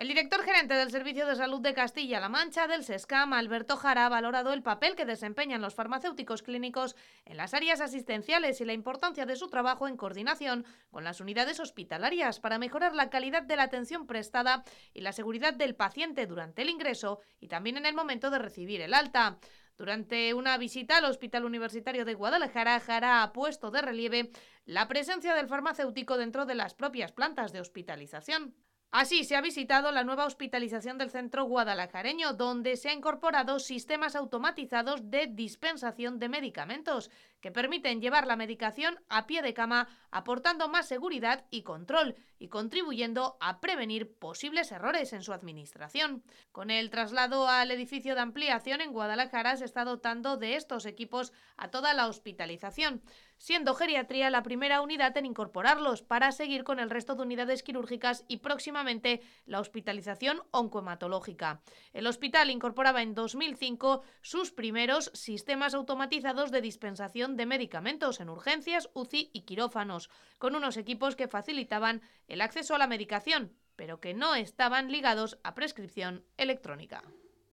El director gerente del Servicio de Salud de Castilla-La Mancha, del SESCAM, Alberto Jara, ha valorado el papel que desempeñan los farmacéuticos clínicos en las áreas asistenciales y la importancia de su trabajo en coordinación con las unidades hospitalarias para mejorar la calidad de la atención prestada y la seguridad del paciente durante el ingreso y también en el momento de recibir el alta. Durante una visita al Hospital Universitario de Guadalajara, Jara ha puesto de relieve la presencia del farmacéutico dentro de las propias plantas de hospitalización. Así se ha visitado la nueva hospitalización del centro guadalajareño, donde se han incorporado sistemas automatizados de dispensación de medicamentos que permiten llevar la medicación a pie de cama, aportando más seguridad y control y contribuyendo a prevenir posibles errores en su administración. Con el traslado al edificio de ampliación en Guadalajara se está dotando de estos equipos a toda la hospitalización, siendo geriatría la primera unidad en incorporarlos para seguir con el resto de unidades quirúrgicas y próximamente la hospitalización oncohematológica. El hospital incorporaba en 2005 sus primeros sistemas automatizados de dispensación de medicamentos en urgencias, UCI y quirófanos, con unos equipos que facilitaban el acceso a la medicación, pero que no estaban ligados a prescripción electrónica.